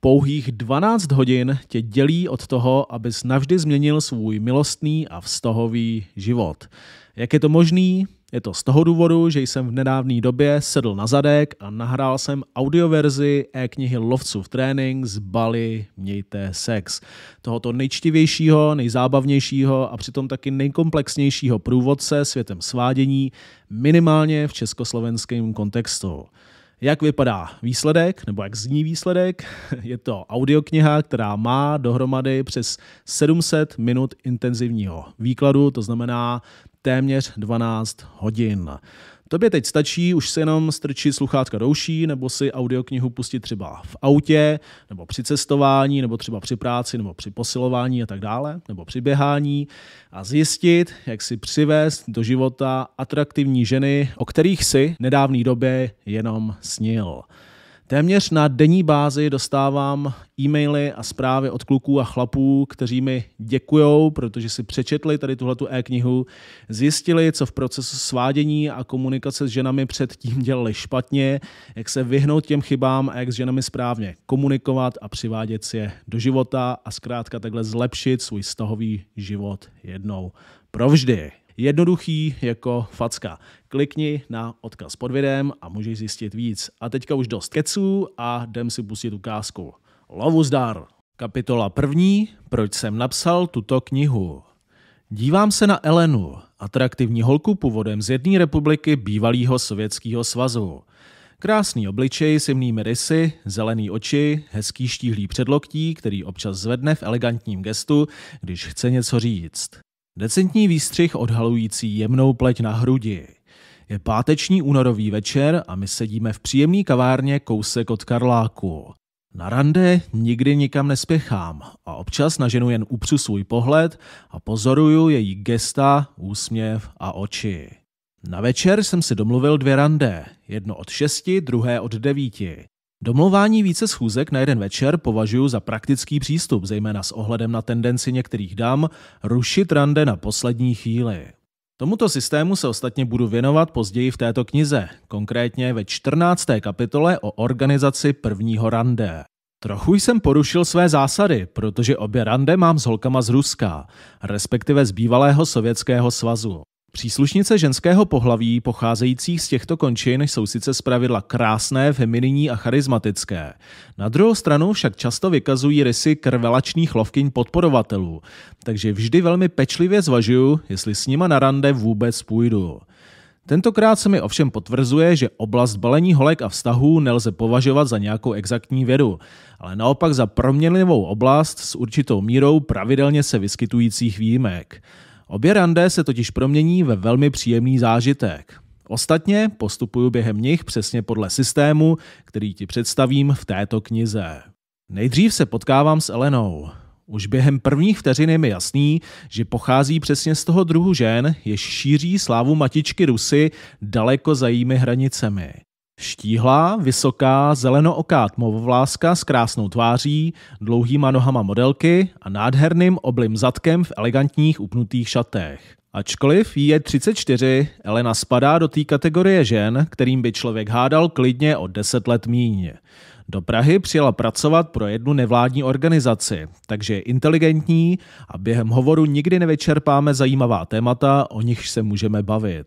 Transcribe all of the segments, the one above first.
Pouhých 12 hodin tě dělí od toho, abys navždy změnil svůj milostný a vztahový život. Jak je to možný? Je to z toho důvodu, že jsem v nedávné době sedl na zadek a nahrál jsem audioverzi e-knihy Lovců v trénink z Bali Mějte sex. Tohoto nejčtivějšího, nejzábavnějšího a přitom taky nejkomplexnějšího průvodce světem svádění minimálně v československém kontextu. Jak vypadá výsledek, nebo jak zní výsledek? Je to audiokniha, která má dohromady přes 700 minut intenzivního výkladu, to znamená téměř 12 hodin. Tobě teď stačí už si jenom strčit sluchátka do uší nebo si audioknihu pustit třeba v autě, nebo při cestování, nebo třeba při práci, nebo při posilování a tak dále, nebo při běhání a zjistit, jak si přivést do života atraktivní ženy, o kterých si nedávný době jenom snil. Téměř na denní bázi dostávám e-maily a zprávy od kluků a chlapů, kteří mi děkujou, protože si přečetli tady tuhletu e-knihu, zjistili, co v procesu svádění a komunikace s ženami předtím dělali špatně, jak se vyhnout těm chybám a jak s ženami správně komunikovat a přivádět si je do života a zkrátka takhle zlepšit svůj stahový život jednou provždy. Jednoduchý jako facka. Klikni na odkaz pod videem a můžeš zjistit víc. A teďka už dost keců a jdem si pustit ukázku. Lovu zdar! Kapitola první. Proč jsem napsal tuto knihu? Dívám se na Elenu, atraktivní holku původem z jedné republiky bývalého Sovětského svazu. Krásný obličej s jemnými rysy, zelený oči, hezký štíhlý předloktí, který občas zvedne v elegantním gestu, když chce něco říct. Decentní výstřih odhalující jemnou pleť na hrudi. Je páteční únorový večer a my sedíme v příjemné kavárně kousek od Karláku. Na rande nikdy nikam nespěchám a občas ženu jen upřu svůj pohled a pozoruju její gesta, úsměv a oči. Na večer jsem si domluvil dvě rande, jedno od šesti, druhé od devíti. Domlouvání více schůzek na jeden večer považuji za praktický přístup, zejména s ohledem na tendenci některých dám rušit rande na poslední chvíli. Tomuto systému se ostatně budu věnovat později v této knize, konkrétně ve 14. kapitole o organizaci prvního rande. Trochu jsem porušil své zásady, protože obě rande mám s holkama z Ruska, respektive z bývalého Sovětského svazu. Příslušnice ženského pohlaví pocházejících z těchto končin jsou sice zpravidla krásné, femininní a charismatické. Na druhou stranu však často vykazují rysy krvelačných lovkyň podporovatelů, takže vždy velmi pečlivě zvažuju, jestli s nima na rande vůbec půjdu. Tentokrát se mi ovšem potvrzuje, že oblast balení holek a vztahů nelze považovat za nějakou exaktní vědu, ale naopak za proměnlivou oblast s určitou mírou pravidelně se vyskytujících výjimek. Obě rande se totiž promění ve velmi příjemný zážitek. Ostatně postupuju během nich přesně podle systému, který ti představím v této knize. Nejdřív se potkávám s Elenou. Už během prvních vteřin je mi jasný, že pochází přesně z toho druhu žen, jež šíří slávu matičky Rusy daleko za jejími hranicemi. Štíhlá, vysoká, zelenooká tmovovláska s krásnou tváří, dlouhýma nohama modelky a nádherným oblým zadkem v elegantních upnutých šatech. Ačkoliv jí je 34, Elena spadá do té kategorie žen, kterým by člověk hádal klidně o 10 let míně. Do Prahy přijela pracovat pro jednu nevládní organizaci, takže je inteligentní a během hovoru nikdy nevyčerpáme zajímavá témata, o nichž se můžeme bavit.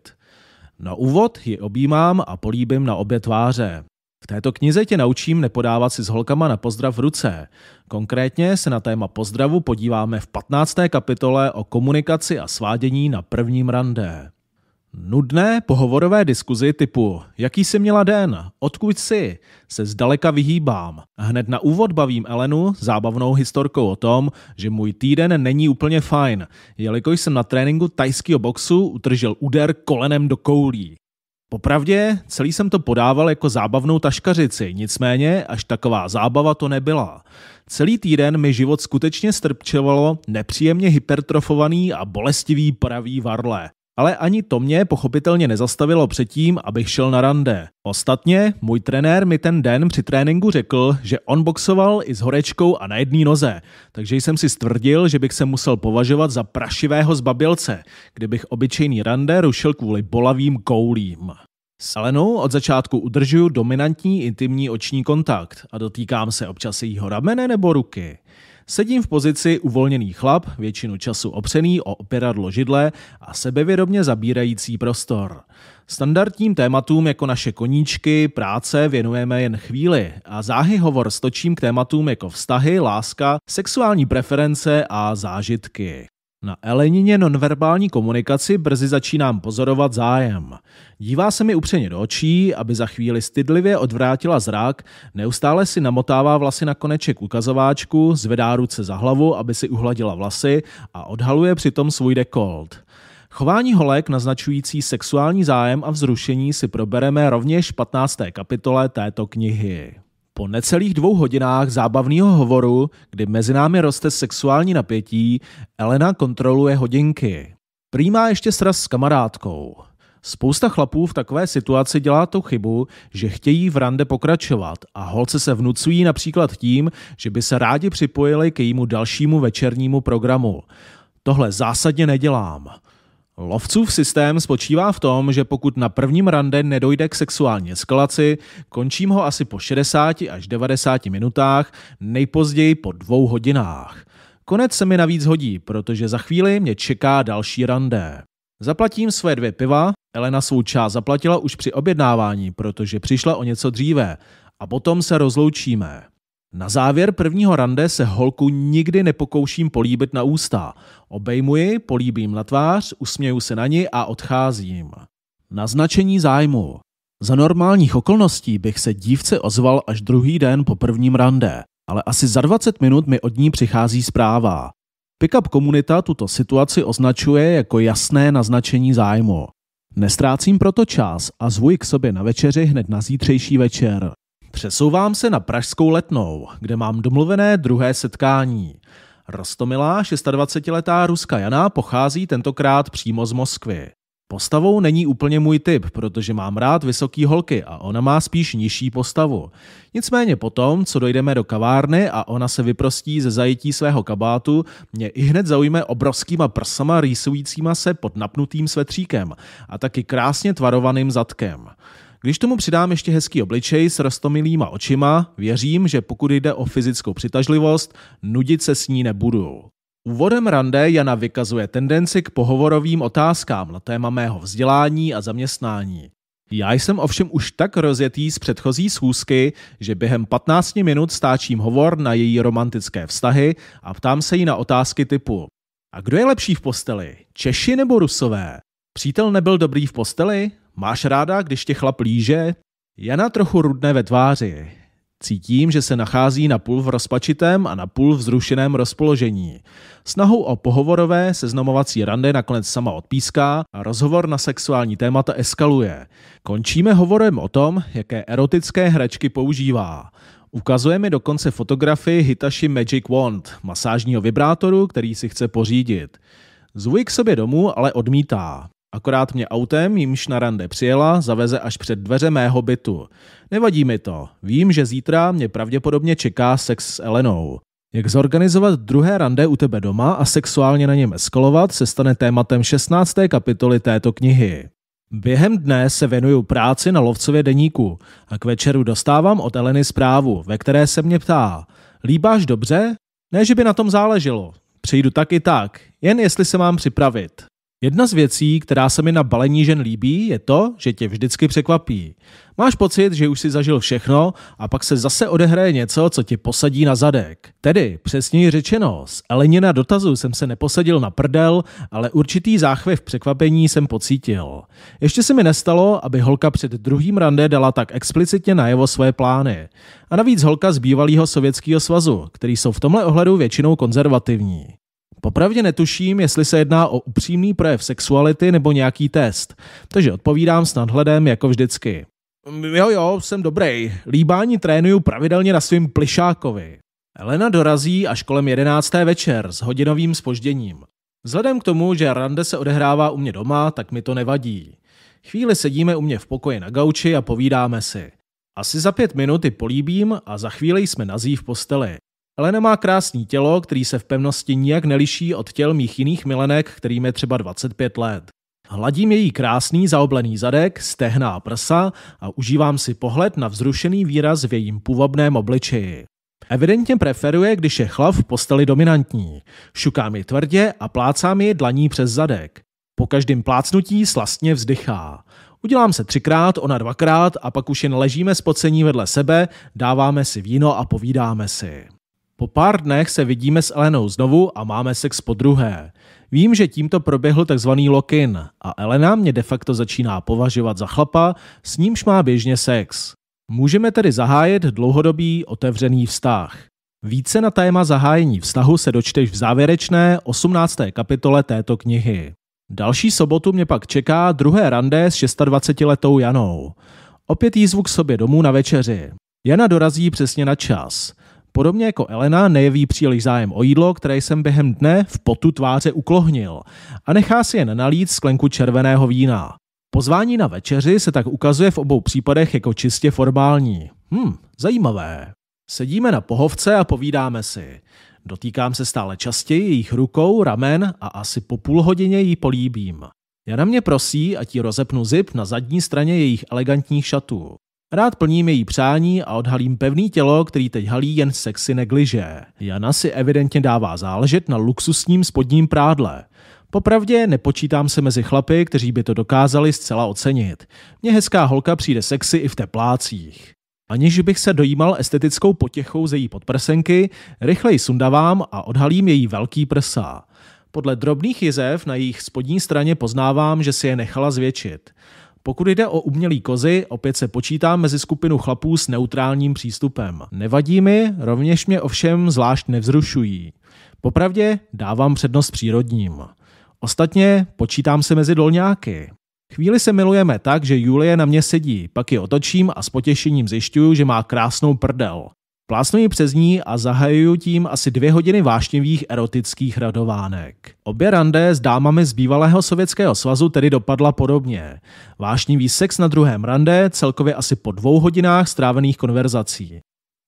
Na úvod ji objímám a políbím na obě tváře. V této knize tě naučím nepodávat si s holkama na pozdrav ruce. Konkrétně se na téma pozdravu podíváme v 15. kapitole o komunikaci a svádění na prvním rande. Nudné pohovorové diskuzi typu jaký jsi měla den, odkud jsi, se zdaleka vyhýbám. Hned na úvod bavím Elenu zábavnou historkou o tom, že můj týden není úplně fajn, jelikož jsem na tréninku tajského boxu utržil úder kolenem do koulí. Popravdě, celý jsem to podával jako zábavnou taškařici, nicméně až taková zábava to nebyla. Celý týden mi život skutečně strpčovalo nepříjemně hypertrofovaný a bolestivý pravý varle. Ale ani to mě pochopitelně nezastavilo předtím, abych šel na rande. Ostatně, můj trenér mi ten den při tréninku řekl, že on boxoval i s horečkou a na jedné noze, takže jsem si stvrdil, že bych se musel považovat za prašivého zbabilce, kdybych obyčejný rande rušil kvůli bolavým koulím. S Alenou od začátku udržuju dominantní intimní oční kontakt a dotýkám se občas jejího ramene nebo ruky. Sedím v pozici uvolněný chlap, většinu času opřený o operadlo židle a sebevědomě zabírající prostor. Standardním tématům jako naše koníčky, práce věnujeme jen chvíli a záhy hovor stočím k tématům jako vztahy, láska, sexuální preference a zážitky. Na Elenině nonverbální komunikaci brzy začínám pozorovat zájem. Dívá se mi upřeně do očí, aby za chvíli stydlivě odvrátila zrak, neustále si namotává vlasy na koneček ukazováčku, zvedá ruce za hlavu, aby si uhladila vlasy a odhaluje přitom svůj dekolt. Chování holek naznačující sexuální zájem a vzrušení si probereme rovněž v 15. kapitole této knihy. Po necelých dvou hodinách zábavného hovoru, kdy mezi námi roste sexuální napětí, Elena kontroluje hodinky. Prý má ještě sraz s kamarádkou. Spousta chlapů v takové situaci dělá tu chybu, že chtějí v rande pokračovat a holce se vnucují například tím, že by se rádi připojili k jejímu dalšímu večernímu programu. Tohle zásadně nedělám. Lovcův systém spočívá v tom, že pokud na prvním rande nedojde k sexuální eskalaci, končím ho asi po 60 až 90 minutách, nejpozději po dvou hodinách. Konec se mi navíc hodí, protože za chvíli mě čeká další rande. Zaplatím své dvě piva, Elena svou část zaplatila už při objednávání, protože přišla o něco dříve, a potom se rozloučíme. Na závěr prvního rande se holku nikdy nepokouším políbit na ústa. Obejmuji, políbím na tvář, usměju se na ní a odcházím. Naznačení zájmu. Za normálních okolností bych se dívce ozval až druhý den po prvním rande, ale asi za 20 minut mi od ní přichází zpráva. Pickup komunita tuto situaci označuje jako jasné naznačení zájmu. Nestrácím proto čas a zvuji k sobě na večeři hned na zítřejší večer. Přesouvám se na Pražskou letnou, kde mám domluvené druhé setkání. Rostomilá 26-letá Ruska Jana pochází tentokrát přímo z Moskvy. Postavou není úplně můj typ, protože mám rád vysoký holky a ona má spíš nižší postavu. Nicméně potom, co dojdeme do kavárny a ona se vyprostí ze zajetí svého kabátu, mě i hned zaujme obrovskýma prsama rýsujícíma se pod napnutým svetříkem a taky krásně tvarovaným zadkem. Když tomu přidám ještě hezký obličej s rostomilýma očima, věřím, že pokud jde o fyzickou přitažlivost, nudit se s ní nebudu. Úvodem rande Jana vykazuje tendenci k pohovorovým otázkám na téma mého vzdělání a zaměstnání. Já jsem ovšem už tak rozjetý z předchozí schůzky, že během 15 minut stáčím hovor na její romantické vztahy a ptám se jí na otázky typu A kdo je lepší v posteli? Češi nebo Rusové? Přítel nebyl dobrý v posteli? Máš ráda, když tě chlap líže? Jana trochu rudne ve tváři. Cítím, že se nachází na půl v rozpačitém a na půl vzrušeném rozpoložení. Snahu o pohovorové seznamovací rande nakonec sama odpíská a rozhovor na sexuální témata eskaluje. Končíme hovorem o tom, jaké erotické hračky používá. Ukazuje mi dokonce fotografii Hitachi Magic Wand, masážního vibrátoru, který si chce pořídit. Zvuk k sobě domů, ale odmítá. Akorát mě autem, jimž na rande přijela, zaveze až před dveře mého bytu. Nevadí mi to. Vím, že zítra mě pravděpodobně čeká sex s Elenou. Jak zorganizovat druhé rande u tebe doma a sexuálně na něm eskalovat se stane tématem 16. kapitoly této knihy. Během dne se věnuju práci na lovcově deníku a k večeru dostávám od Eleny zprávu, ve které se mě ptá. Líbáš dobře? Ne, že by na tom záleželo. Přijdu tak i tak, jen jestli se mám připravit. Jedna z věcí, která se mi na balení žen líbí, je to, že tě vždycky překvapí. Máš pocit, že už si zažil všechno a pak se zase odehraje něco, co tě posadí na zadek. Tedy, přesněji řečeno, z Elenina dotazu jsem se neposadil na prdel, ale určitý záchvěv překvapení jsem pocítil. Ještě se mi nestalo, aby holka před druhým rande dala tak explicitně najevo své plány. A navíc holka z bývalého sovětského svazu, který jsou v tomhle ohledu většinou konzervativní. Popravdě netuším, jestli se jedná o upřímný projev sexuality nebo nějaký test, takže odpovídám s nadhledem jako vždycky. Mm, jo, jo, jsem dobrý. Líbání trénuju pravidelně na svým plišákovi. Elena dorazí až kolem 11. večer s hodinovým spožděním. Vzhledem k tomu, že rande se odehrává u mě doma, tak mi to nevadí. Chvíli sedíme u mě v pokoji na gauči a povídáme si. Asi za pět minut ji políbím a za chvíli jsme nazí v posteli. Elena má krásné tělo, který se v pevnosti nijak neliší od těl mých jiných milenek, kterým je třeba 25 let. Hladím její krásný zaoblený zadek, stehná a prsa a užívám si pohled na vzrušený výraz v jejím půvabném obličeji. Evidentně preferuje, když je chlav v posteli dominantní. Šukám ji tvrdě a plácám ji dlaní přes zadek. Po každém plácnutí slastně vzdychá. Udělám se třikrát, ona dvakrát a pak už jen ležíme spocení vedle sebe, dáváme si víno a povídáme si. Po pár dnech se vidíme s Elenou znovu a máme sex po druhé. Vím, že tímto proběhl takzvaný lokin a Elena mě de facto začíná považovat za chlapa, s nímž má běžně sex. Můžeme tedy zahájit dlouhodobý otevřený vztah. Více na téma zahájení vztahu se dočteš v závěrečné 18. kapitole této knihy. Další sobotu mě pak čeká druhé rande s 26-letou Janou. Opět jí zvuk sobě domů na večeři. Jana dorazí přesně na čas. Podobně jako Elena nejeví příliš zájem o jídlo, které jsem během dne v potu tváře uklohnil a nechá si jen nalít sklenku červeného vína. Pozvání na večeři se tak ukazuje v obou případech jako čistě formální. Hm, zajímavé. Sedíme na pohovce a povídáme si. Dotýkám se stále častěji jejich rukou, ramen a asi po půl hodině jí políbím. Jana mě prosí, ať ji rozepnu zip na zadní straně jejich elegantních šatů. Rád plním její přání a odhalím pevný tělo, který teď halí jen sexy negliže. Jana si evidentně dává záležet na luxusním spodním prádle. Popravdě nepočítám se mezi chlapy, kteří by to dokázali zcela ocenit. Mně hezká holka přijde sexy i v teplácích. Aniž bych se dojímal estetickou potěchou ze její podprsenky, rychleji sundavám a odhalím její velký prsa. Podle drobných jezev na jejich spodní straně poznávám, že si je nechala zvětšit. Pokud jde o umělý kozy, opět se počítám mezi skupinu chlapů s neutrálním přístupem. Nevadí mi, rovněž mě ovšem zvlášť nevzrušují. Popravdě dávám přednost přírodním. Ostatně počítám se mezi dolňáky. Chvíli se milujeme tak, že Julie na mě sedí, pak ji otočím a s potěšením zjišťuju, že má krásnou prdel ji přes ní a zahajuju tím asi dvě hodiny vášnivých erotických radovánek. Obě rande s dámami z bývalého Sovětského svazu tedy dopadla podobně. Vášnivý sex na druhém rande, celkově asi po dvou hodinách strávených konverzací.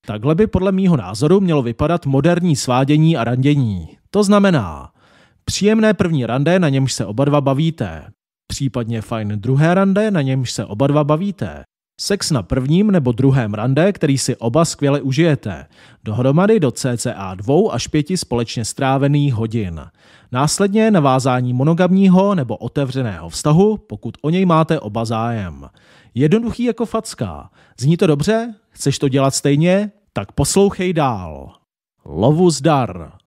Takhle by podle mýho názoru mělo vypadat moderní svádění a randění. To znamená, příjemné první rande, na němž se oba dva bavíte. Případně fajn druhé rande, na němž se oba dva bavíte. Sex na prvním nebo druhém rande, který si oba skvěle užijete. Dohromady do cca dvou až pěti společně strávených hodin. Následně navázání monogamního nebo otevřeného vztahu, pokud o něj máte oba zájem. Jednoduchý jako facka. Zní to dobře? Chceš to dělat stejně? Tak poslouchej dál. Lovu zdar.